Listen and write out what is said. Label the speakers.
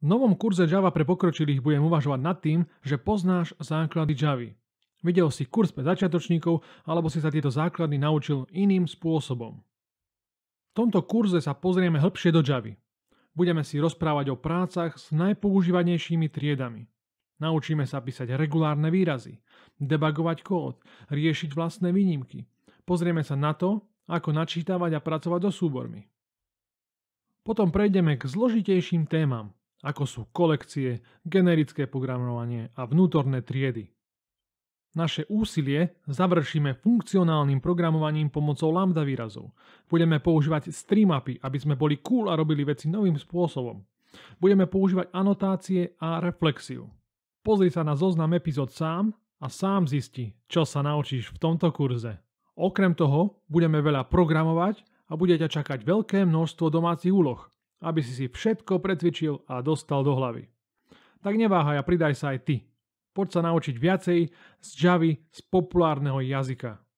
Speaker 1: V novom kurze Java pre pokročilých budem uvažovať nad tým, že poznáš základy Javy. Videl si kurz pre začiatočníkov alebo si sa tieto základy naučil iným spôsobom. V tomto kurze sa pozrieme hĺbšie do Javy. Budeme si rozprávať o prácach s najpoužívanejšími triedami. Naučíme sa písať regulárne výrazy, debagovať kód, riešiť vlastné výnimky. Pozrieme sa na to, ako načítavať a pracovať so súbormi. Potom prejdeme k zložitejším témam, ako sú kolekcie, generické programovanie a vnútorné triedy. Naše úsilie završíme funkcionálnym programovaním pomocou lambda výrazov. Budeme používať streamupy, aby sme boli cool a robili veci novým spôsobom. Budeme používať anotácie a reflexiu. Pozri sa na zoznam epizód sám a sám zisti, čo sa naučíš v tomto kurze. Okrem toho budeme veľa programovať a bude ťa čakať veľké množstvo domácich úloh, aby si si všetko pretvičil a dostal do hlavy. Tak neváhaj a pridaj sa aj ty. Poď sa naučiť viacej z Javy, z populárneho jazyka.